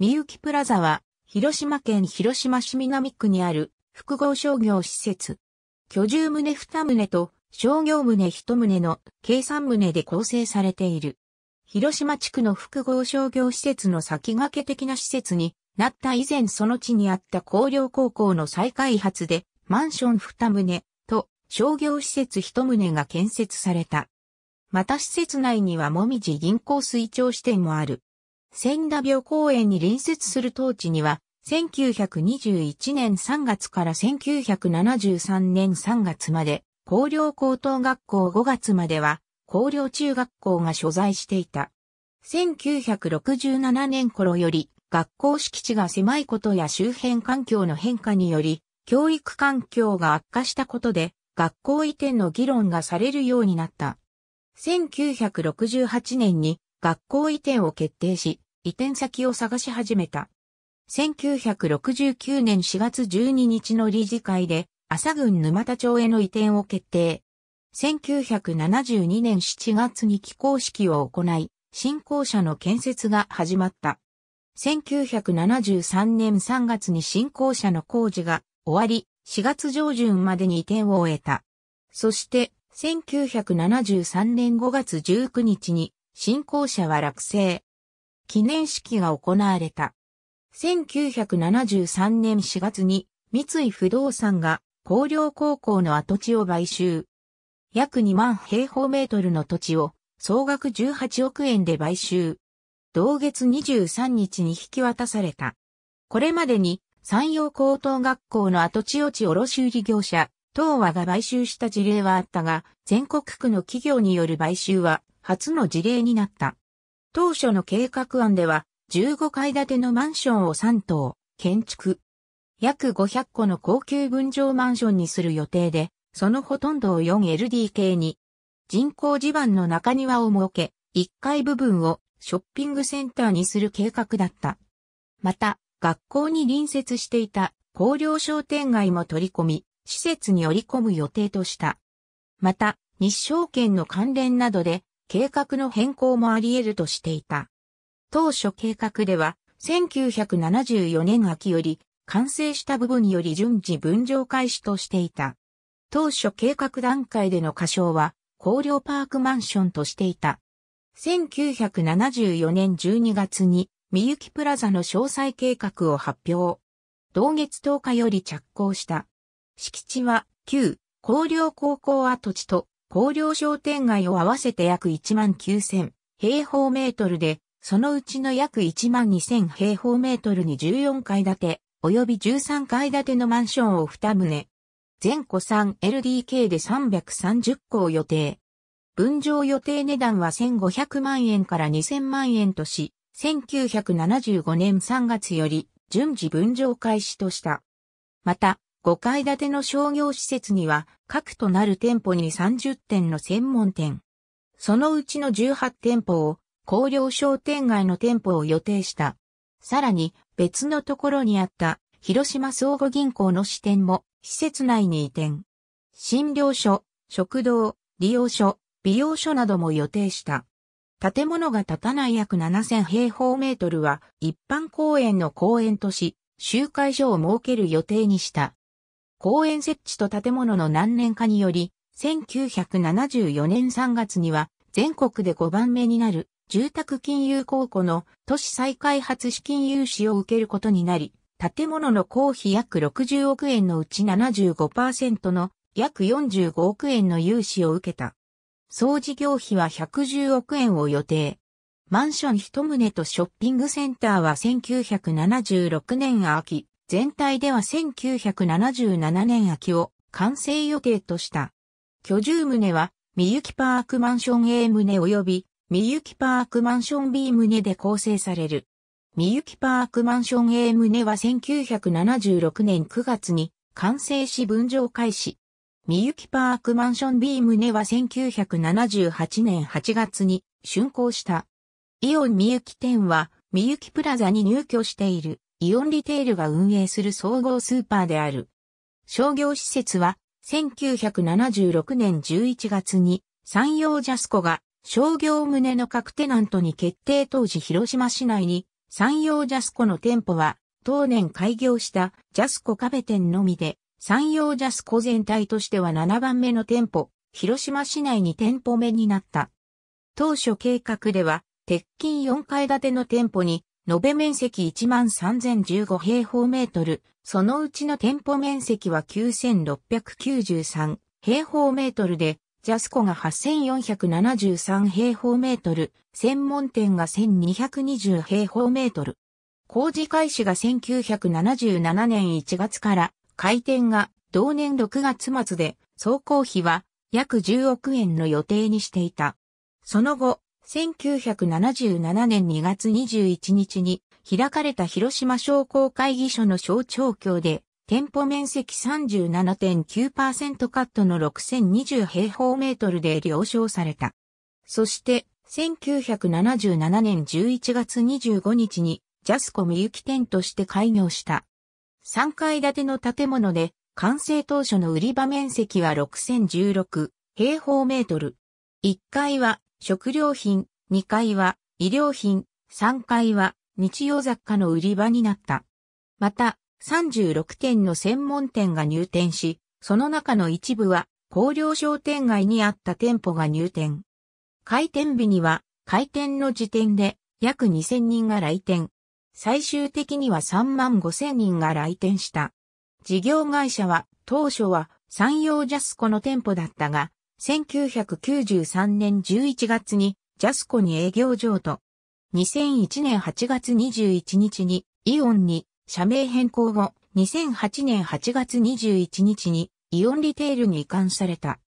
みゆきプラザは、広島県広島市南区にある複合商業施設。居住棟二棟と商業棟一棟の計三棟で構成されている。広島地区の複合商業施設の先駆け的な施設になった以前その地にあった広陵高校の再開発でマンション二棟と商業施設一棟が建設された。また施設内にはもみじ銀行水調支店もある。千田病公園に隣接する当地には、1921年3月から1973年3月まで、高陵高等学校5月までは、高陵中学校が所在していた。1967年頃より、学校敷地が狭いことや周辺環境の変化により、教育環境が悪化したことで、学校移転の議論がされるようになった。1968年に学校移転を決定し、移転先を探し始めた。1969年4月12日の理事会で、朝郡沼田町への移転を決定。1972年7月に起工式を行い、新校舎の建設が始まった。1973年3月に新校舎の工事が終わり、4月上旬までに移転を終えた。そして、1973年5月19日に新校者は落成。記念式が行われた。1973年4月に三井不動産が広陵高校の跡地を買収。約2万平方メートルの土地を総額18億円で買収。同月23日に引き渡された。これまでに山陽高等学校の跡地落ち卸売業者、東和が買収した事例はあったが、全国区の企業による買収は初の事例になった。当初の計画案では、15階建てのマンションを3棟、建築。約500個の高級分譲マンションにする予定で、そのほとんどを 4LDK に、人工地盤の中庭を設け、1階部分をショッピングセンターにする計画だった。また、学校に隣接していた高陵商店街も取り込み、施設に織り込む予定とした。また、日照券の関連などで計画の変更もあり得るとしていた。当初計画では、1974年秋より、完成した部分より順次分譲開始としていた。当初計画段階での過小は、高陵パークマンションとしていた。1974年12月に、みゆきプラザの詳細計画を発表。同月10日より着工した。敷地は、旧、高陵高校跡地と工業商店街を合わせて約1万9000平方メートルで、そのうちの約1万2000平方メートルに14階建て、及び13階建てのマンションを2棟。全戸 3LDK で330戸を予定。分譲予定値段は1500万円から2000万円とし、1975年3月より順次分譲開始とした。また、5階建ての商業施設には、各となる店舗に30店の専門店。そのうちの18店舗を、高陵商店街の店舗を予定した。さらに、別のところにあった、広島相互銀行の支店も、施設内に移転。診療所、食堂、利用所、美容所なども予定した。建物が建たない約7000平方メートルは一般公園の公園とし、集会所を設ける予定にした。公園設置と建物の何年かにより、1974年3月には全国で5番目になる住宅金融公庫の都市再開発資金融資を受けることになり、建物の公費約60億円のうち75%の約45億円の融資を受けた。総事業費は110億円を予定。マンション一棟とショッピングセンターは1976年秋、全体では1977年秋を完成予定とした。居住棟は、みゆきパークマンション A 棟及び、みゆきパークマンション B 棟で構成される。みゆきパークマンション A 棟は1976年9月に完成し分譲開始。みゆきパークマンション B 棟は1978年8月に竣工した。イオンみゆき店はみゆきプラザに入居している。イオンリテールが運営する総合スーパーである。商業施設は、1976年11月に、山陽ジャスコが商業棟の各テナントに決定当時広島市内に、山陽ジャスコの店舗は、当年開業したジャスコ壁店のみで、山陽ジャスコ全体としては7番目の店舗、広島市内に店舗目になった。当初計画では、鉄筋4階建ての店舗に延べ面積13,015平方メートル、そのうちの店舗面積は9,693平方メートルで、ジャスコが8473平方メートル、専門店が1220平方メートル。工事開始が1977年1月から、開店が同年6月末で、総工費は約10億円の予定にしていた。その後、1977年2月21日に開かれた広島商工会議所の小庁協で店舗面積37.9%カットの6020平方メートルで了承された。そして1977年11月25日にジャスコみゆき店として開業した。3階建ての建物で完成当初の売り場面積は6016平方メートル。1階は食料品、2階は医療品、3階は日用雑貨の売り場になった。また、36店の専門店が入店し、その中の一部は、高陵商店街にあった店舗が入店。開店日には、開店の時点で約2000人が来店。最終的には3万5000人が来店した。事業会社は当初は山陽ジャスコの店舗だったが、1993年11月にジャスコに営業譲渡。2001年8月21日にイオンに社名変更後、2008年8月21日にイオンリテールに移管された。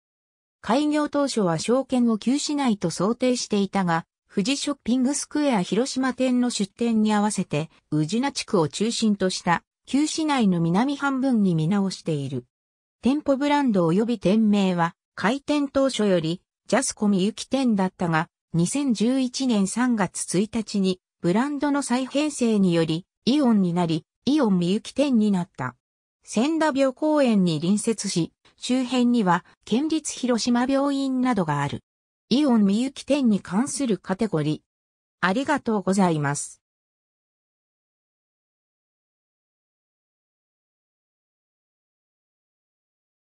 開業当初は証券を休止ないと想定していたが、富士ショッピングスクエア広島店の出店に合わせて、宇品地区を中心とした旧市内の南半分に見直している。店舗ブランド及び店名は、開店当初よりジャスコみゆき店だったが、2011年3月1日にブランドの再編成によりイオンになり、イオンみゆき店になった。千田病公園に隣接し、周辺には県立広島病院などがある。イオンみゆき店に関するカテゴリー。ありがとうございます。